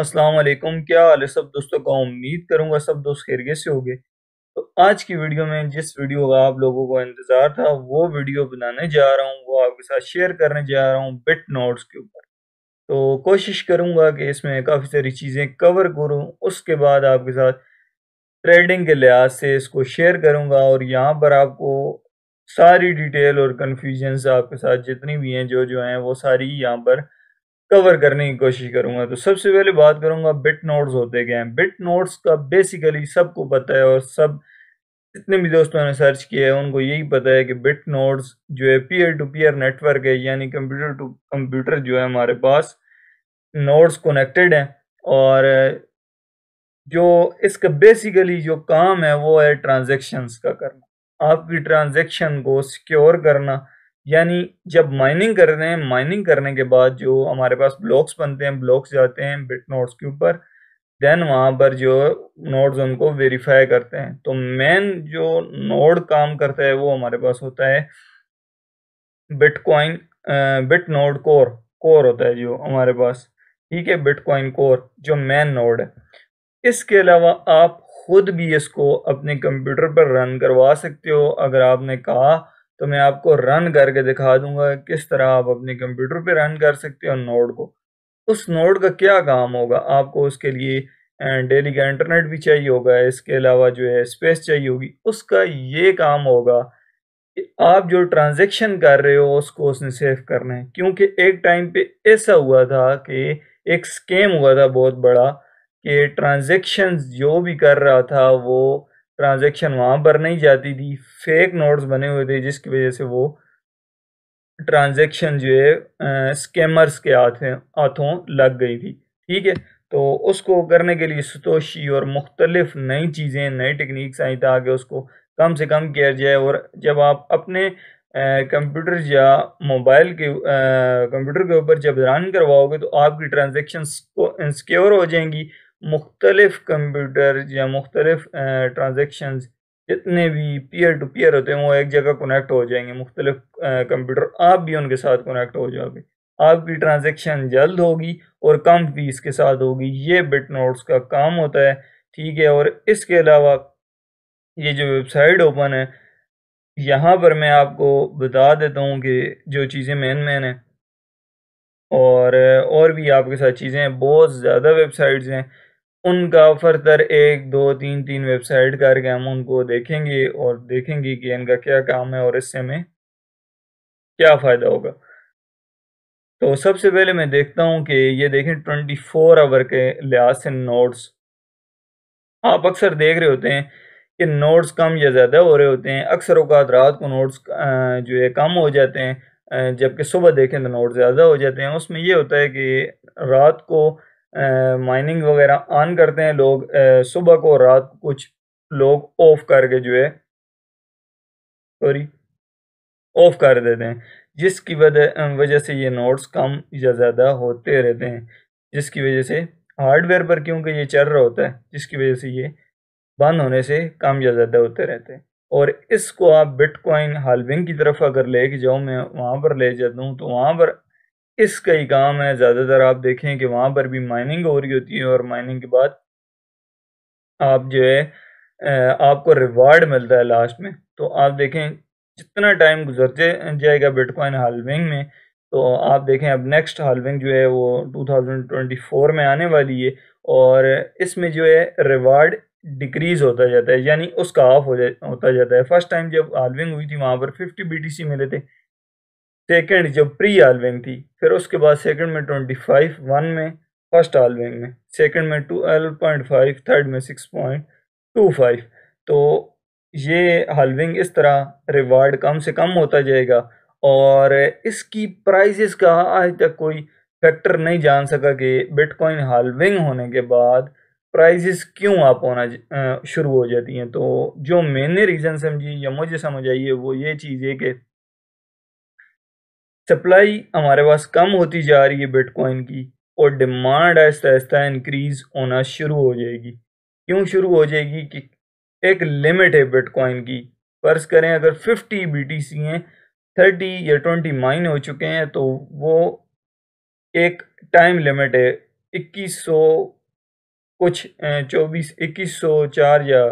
अस्सलाम वालेकुम क्या हाल है सब दोस्तों का उम्मीद करूंगा सब दोस्त खैरियत से होंगे तो आज की वीडियो में जिस वीडियो का आप लोगों को इंतज़ार था वो वीडियो बनाने जा रहा हूँ वो आपके साथ शेयर करने जा रहा हूँ बिट नोट्स के ऊपर तो कोशिश करूंगा कि इसमें काफ़ी सारी चीज़ें कवर करूँ उसके बाद आपके साथ ट्रेडिंग के लिहाज से इसको शेयर करूँगा और यहाँ पर आपको सारी डिटेल और कन्फ्यूजन्स आपके साथ जितनी भी हैं जो जो हैं वो सारी यहाँ पर कवर करने की कोशिश करूंगा तो सबसे पहले बात करूंगा बिट नोट्स होते क्या हैं बिट नोट्स का बेसिकली सबको पता है और सब जितने भी दोस्तों ने सर्च किया है उनको यही पता है कि बिट नोट्स जो है पीयर टू पीयर नेटवर्क है यानी कंप्यूटर टू कंप्यूटर जो है हमारे पास नोट्स कनेक्टेड हैं और जो इसका बेसिकली जो काम है वो है ट्रांजेक्शन्स का करना आपकी ट्रांजेक्शन को सिक्योर करना यानी जब माइनिंग कर रहे हैं माइनिंग करने के बाद जो हमारे पास ब्लॉक्स बनते हैं ब्लॉक्स जाते हैं बिट नोट्स के ऊपर देन वहाँ पर जो नोड्स उनको वेरीफाई करते हैं तो मेन जो नोड काम करता है वो हमारे पास होता है Bitcoin bit node core core होता है जो हमारे पास ठीक है बिटकॉइन कोर जो मेन नोड है इसके अलावा आप खुद भी इसको अपने कंप्यूटर पर रन करवा सकते हो अगर आपने कहा तो मैं आपको रन करके दिखा दूंगा किस तरह आप अपने कंप्यूटर पे रन कर सकते हो नोड को उस नोड का क्या काम होगा आपको उसके लिए डेली का इंटरनेट भी चाहिए होगा इसके अलावा जो है स्पेस चाहिए होगी उसका ये काम होगा कि आप जो ट्रांजेक्शन कर रहे हो उसको उसने सेव करना है क्योंकि एक टाइम पे ऐसा हुआ था कि एक स्कैम हुआ था बहुत बड़ा कि ट्रांजेक्शन जो भी कर रहा था वो ट्रांजेक्शन वहाँ पर नहीं जाती थी फेक नोट्स बने हुए थे जिसकी वजह से वो ट्रांजेक्शन जो है स्कैमर्स के हाथ हाथों लग गई थी ठीक है तो उसको करने के लिए सतोशी और मुख्तलिफ नई चीज़ें नई टेक्निक्स आई ताकि उसको कम से कम किया जाए और जब आप अपने कंप्यूटर या मोबाइल के कंप्यूटर के ऊपर जब रन करवाओगे तो आपकी ट्रांजेक्शन सिक्योर हो जाएंगी मुख्तलिफ कंप्यूटर या मुख्तलिफ ट्रांजेक्शन जितने भी पीयर टू पीयर होते हैं वो एक जगह कनेक्ट हो जाएंगे मुख्तलिफ कंप्यूटर आप भी उनके साथ कनेक्ट हो जाओगे आपकी ट्रांजेक्शन जल्द होगी और कम फीस के साथ होगी ये बिट नोट्स का काम होता है ठीक है और इसके अलावा ये जो वेबसाइट ओपन है यहाँ पर मैं आपको बता देता हूँ कि जो चीज़ें मेन मेन हैं और और भी आपके साथ चीज़ें हैं बहुत ज़्यादा वेबसाइट्स हैं उनका फर्दर एक दो तीन तीन वेबसाइट करके हम उनको देखेंगे और देखेंगे कि इनका क्या काम है और इससे हमें क्या फ़ायदा होगा तो सबसे पहले मैं देखता हूँ कि ये देखें ट्वेंटी फोर आवर के लिहाज से नोट्स आप अक्सर देख रहे होते हैं कि नोट्स कम या ज़्यादा हो रहे होते हैं अक्सर अवकात रात को नोट्स जो है कम हो जाते हैं जबकि सुबह देखें तो नोट ज़्यादा हो जाते हैं उसमें यह होता है कि रात को माइनिंग वगैरह ऑन करते हैं लोग सुबह को रात कुछ लोग ऑफ करके जो है सॉरी ऑफ कर देते हैं जिसकी वजह से ये नोट्स कम या ज़्यादा होते रहते हैं जिसकी वजह से हार्डवेयर पर क्योंकि ये चल रहा होता है जिसकी वजह से ये बंद होने से कम या ज़्यादा होते रहते हैं और इसको आप बिटकॉइन हालविंग की तरफ अगर ले के मैं वहाँ पर ले जाता हूँ तो वहाँ पर इस कई काम है ज़्यादातर आप देखें कि वहाँ पर भी माइनिंग हो रही होती है और माइनिंग के बाद आप जो है आपको रिवार्ड मिलता है लास्ट में तो आप देखें जितना टाइम गुजर जाएगा बिटकॉइन हालविंग में तो आप देखें अब नेक्स्ट हालविंग जो है वो 2024 में आने वाली है और इसमें जो है रिवार्ड डिक्रीज़ होता जाता है यानी उसका ऑफ हो जा होता जाता है फर्स्ट टाइम जब हालविंग हुई थी वहाँ पर 50 बीटीसी मिले थे सेकेंड जो प्री आलविंग थी फिर उसके बाद सेकेंड में ट्वेंटी फाइव वन में फर्स्ट आलविंग में सेकेंड में ट्वेल्व पॉइंट फाइव थर्ड में सिक्स पॉइंट टू फाइव तो ये हालविंग इस तरह रिवार्ड कम से कम होता जाएगा और इसकी प्राइजेस का आज तक कोई फैक्टर नहीं जान सका कि बिटकॉइन हालविंग होने के बाद प्राइजेस क्यों आप होना शुरू हो जाती हैं तो जो मैंने रीज़न समझी या मुझे समझ आई है वो ये चीज़ है कि सप्लाई हमारे पास कम होती जा रही है बिटकॉइन की और डिमांड आहिस्ता आहिस्ता इंक्रीज होना शुरू हो जाएगी क्यों शुरू हो जाएगी कि एक लिमिट है बिटकॉइन की फर्ज करें अगर 50 बीटीसी हैं 30 या 20 माइन हो चुके हैं तो वो एक टाइम लिमिट है 2100 कुछ 24 2104 या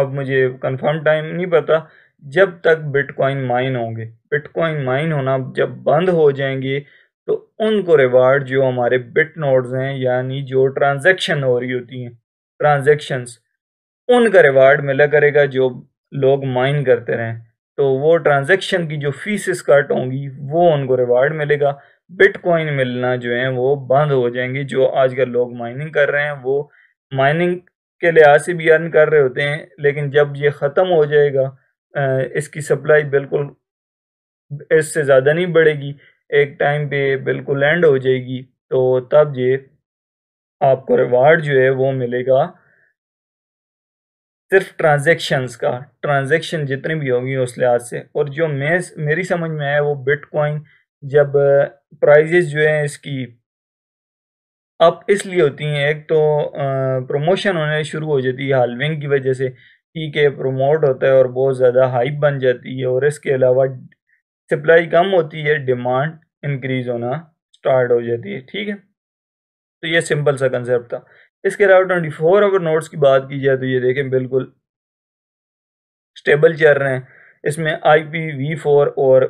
अब मुझे कंफर्म टाइम नहीं पता जब तक बिटकॉइन माइन होंगे बिटकॉइन माइन होना जब बंद हो जाएंगे तो उनको रिवार्ड जो हमारे बिट नोड्स हैं यानी जो ट्रांजैक्शन हो रही होती हैं ट्रांजैक्शंस उनका रिवार्ड मिला करेगा जो लोग माइन करते रहें तो वो ट्रांजैक्शन की जो फीसिस कट होंगी वो उनको रिवार्ड मिलेगा बिटकॉइन मिलना जो है वो बंद हो जाएंगे जो आजकल लोग माइनिंग कर रहे हैं वो माइनिंग के लिहाज से भी अर्न कर रहे होते हैं लेकिन जब ये ख़त्म हो जाएगा इसकी सप्लाई बिल्कुल इससे ज़्यादा नहीं बढ़ेगी एक टाइम पे बिल्कुल एंड हो जाएगी तो तब ये आपको रिवार्ड जो है वो मिलेगा सिर्फ ट्रांजेक्शन्स का ट्रांजेक्शन जितनी भी होंगी उस लिहाज से और जो मैं मेरी समझ में आया वो बिटकॉइन जब प्राइजेस जो है इसकी अब इसलिए होती हैं एक तो प्रोमोशन होने शुरू हो जाती है हालविंग की वजह से ठीक है प्रमोट होता है और बहुत ज़्यादा हाइप बन जाती है और इसके अलावा सप्लाई कम होती है डिमांड इंक्रीज होना स्टार्ट हो जाती है ठीक है तो ये सिंपल सा कंसेप्ट था इसके अलावा ट्वेंटी फोर आवर नोट्स की बात की जाए तो ये देखें बिल्कुल स्टेबल चल रहे हैं इसमें आई पी वी फोर और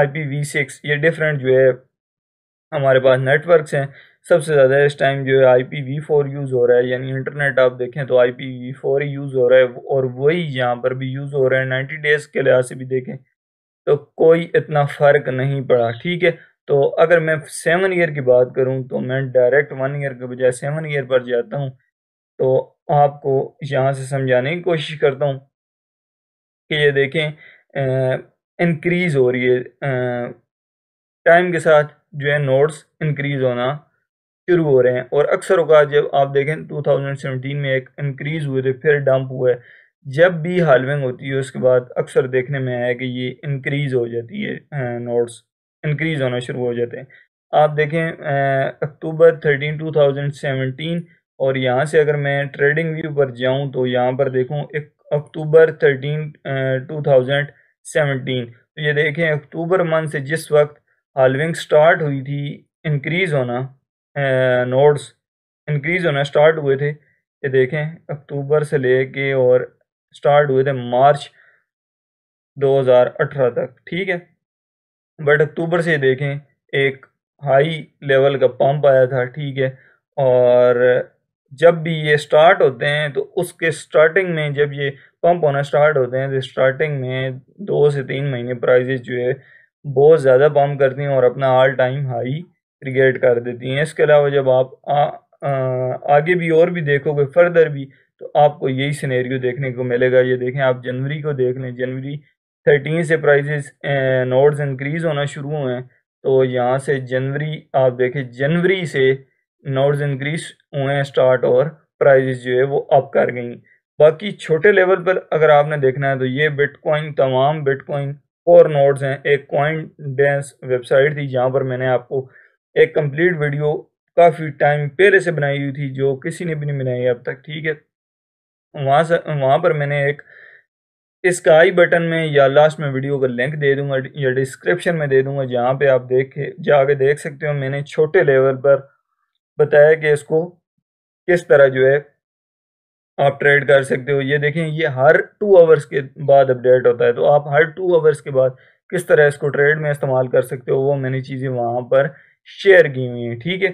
आई पी वी सिक्स ये डिफरेंट जो है हमारे पास नेटवर्क्स हैं सबसे ज़्यादा इस टाइम जो है I P V four use हो रहा है यानी इंटरनेट आप देखें तो आई पी वी फोर ही यूज़ हो रहा है और वही यहाँ पर भी यूज़ हो रहा है नाइन्टी डेज़ के लिहाज से भी देखें तो कोई इतना फ़र्क नहीं पड़ा ठीक है तो अगर मैं सेवन ईयर की बात करूँ तो मैं डायरेक्ट वन ईयर के बजाय सेवन ईयर पर जाता हूँ तो आपको यहाँ से समझाने की कोशिश करता हूँ कि ये देखें इंक्रीज़ हो रही है टाइम के साथ जो है नोट्स इंक्रीज़ होना शुरू हो रहे हैं और अक्सर होगा जब आप देखें 2017 में एक इंक्रीज़ हुए थे तो फिर डंप हुआ है जब भी हालविंग होती है उसके बाद अक्सर देखने में आया कि ये इंक्रीज़ हो जाती है नोट्स इंक्रीज़ होना शुरू हो जाते हैं आप देखें अक्टूबर थर्टीन टू थाउजेंड और यहाँ से अगर मैं ट्रेडिंग व्यू पर जाऊँ तो यहाँ पर देखूँ एक October thirteen two thousand seventeen तो ये देखें अक्टूबर मंथ से जिस वक्त हालविंग स्टार्ट हुई थी इंक्रीज़ होना नोट्स इंक्रीज़ होना स्टार्ट हुए थे ये देखें अक्टूबर से लेके और स्टार्ट हुए थे मार्च 2018 तक ठीक है बट अक्टूबर से देखें एक हाई लेवल का पंप आया था ठीक है और जब भी ये स्टार्ट होते हैं तो उसके स्टार्टिंग में जब ये पंप होना स्टार्ट होते हैं तो स्टार्टिंग में दो से तीन महीने प्राइजेज जो है बहुत ज़्यादा पम्प करती हैं और अपना ऑल टाइम हाई क्रिएट कर देती हैं इसके अलावा जब आप आ, आ, आगे भी और भी देखोगे फर्दर भी तो आपको यही सिनेरियो देखने को मिलेगा ये देखें आप जनवरी को देख लें जनवरी थर्टीन से प्राइजेस नोट्स इंक्रीज़ होना शुरू हुए हैं तो यहाँ से जनवरी आप देखें जनवरी से नोट्स इंक्रीज हुए हैं स्टार्ट और प्राइजेस जो है वो अप कर गई बाकी छोटे लेवल पर अगर आपने देखना है तो ये बिटकॉइन तमाम बिटकॉइन और नोट्स हैं एक कॉइन डेंस वेबसाइट थी जहाँ पर मैंने आपको एक कंप्लीट वीडियो काफ़ी टाइम पहले से बनाई हुई थी जो किसी ने भी नहीं बनाई अब तक ठीक है वहाँ से वहाँ पर मैंने एक इसका आई बटन में या लास्ट में वीडियो का लिंक दे दूंगा या डिस्क्रिप्शन में दे दूंगा जहाँ पे आप देख के जाके देख सकते हो मैंने छोटे लेवल पर बताया कि इसको किस तरह जो है आप ट्रेड कर सकते हो ये देखें ये हर टू आवर्स के बाद अपडेट होता है तो आप हर टू आवर्स के बाद किस तरह इसको ट्रेड में इस्तेमाल कर सकते हो वो मैंने चीज़ें वहाँ पर शेयर की हुई हैं ठीक है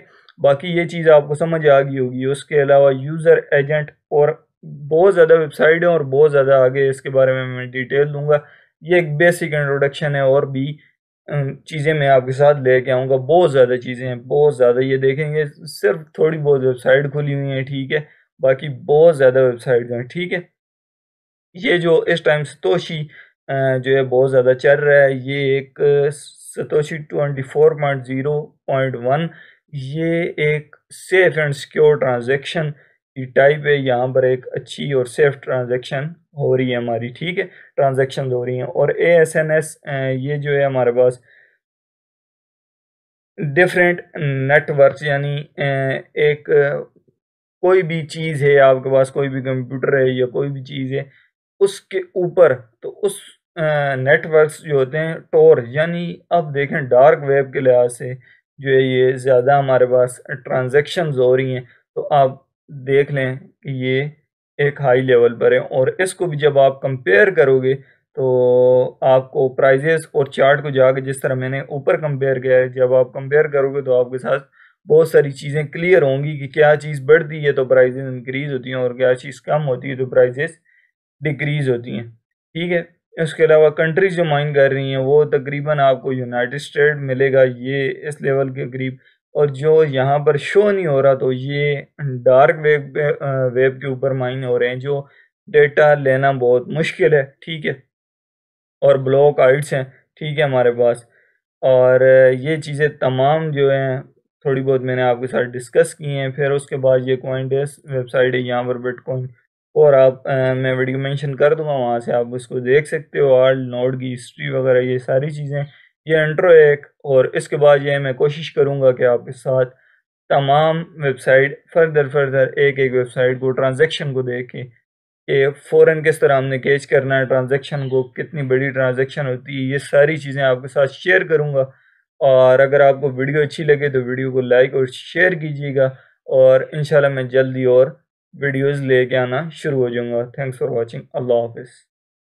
बाकी ये चीज़ आपको समझ आ गई होगी उसके अलावा यूज़र एजेंट और बहुत ज़्यादा वेबसाइट हैं और बहुत ज़्यादा आगे इसके बारे में मैं डिटेल दूंगा ये एक बेसिक इंट्रोडक्शन है और भी चीज़ें मैं आपके साथ लेके आऊँगा बहुत ज़्यादा चीज़ें हैं बहुत ज़्यादा ये देखेंगे सिर्फ थोड़ी बहुत वेबसाइट खुली हुई हैं ठीक है बाकी बहुत ज़्यादा वेबसाइट हैं ठीक है ये जो इस टाइम सतोशी जो है बहुत ज़्यादा चल रहा है ये एक Satoshi twenty four point zero point one ये एक सेफ एंड सिक्योर ट्रांजेक्शन की टाइप है यहाँ पर एक अच्छी और सेफ ट्रांजेक्शन हो रही है हमारी ठीक है ट्रांजेक्शन हो रही हैं और ए एस एन एस ये जो है हमारे पास डिफरेंट नेटवर्क यानी एक कोई भी चीज़ है आपके पास कोई भी कंप्यूटर है या कोई भी चीज़ है उसके ऊपर तो उस नेटवर्क्स जो होते हैं टोर यानी अब देखें डार्क वेब के लिहाज से जो है ये ज़्यादा हमारे पास ट्रांजेक्शन्स हो रही हैं तो आप देख लें कि ये एक हाई लेवल पर है और इसको भी जब आप कंपेयर करोगे तो आपको प्राइजेस और चार्ट को जाके जिस तरह मैंने ऊपर कंपेयर किया है जब आप कंपेयर करोगे तो आपके साथ बहुत सारी चीज़ें क्लियर होंगी कि क्या चीज़ बढ़ती है तो प्राइजेस इंक्रीज़ होती हैं और क्या चीज़ कम होती है तो प्राइजेस डिक्रीज़ होती हैं ठीक है इसके अलावा कंट्रीज जो माइन कर रही हैं वो तकरीबन आपको यूनाइटेड स्टेट मिलेगा ये इस लेवल के करीब और जो यहाँ पर शो नहीं हो रहा तो ये डार्क वेब वेब के ऊपर माइन हो रहे हैं जो डेटा लेना बहुत मुश्किल है ठीक है और ब्लॉक आइट्स हैं ठीक है हमारे पास और ये चीज़ें तमाम जो हैं थोड़ी बहुत मैंने आपके साथ डिस्कस की हैं फिर उसके बाद ये कॉइन डेस्क वेबसाइट है यहाँ पर बिटकॉइन और आप आ, मैं वीडियो मेंशन कर दूंगा वहाँ से आप उसको देख सकते हो आर्ल नोड की हिस्ट्री वगैरह ये सारी चीज़ें ये इंट्रो एक और इसके बाद ये मैं कोशिश करूँगा कि आपके साथ तमाम वेबसाइट फर्दर फर्दर एक एक वेबसाइट को ट्रांजेक्शन को देख के कि फ़ौरन किस तरह हमने कैच करना है ट्रांजेक्शन को कितनी बड़ी ट्रांजेक्शन होती है ये सारी चीज़ें आपके साथ शेयर करूँगा और अगर आपको वीडियो अच्छी लगे तो वीडियो को लाइक और शेयर कीजिएगा और इन मैं जल्दी और वीडियोस लेके आना शुरू हो जाऊँगा थैंक्स फॉर वॉचिंग अल्लाह हाफिज़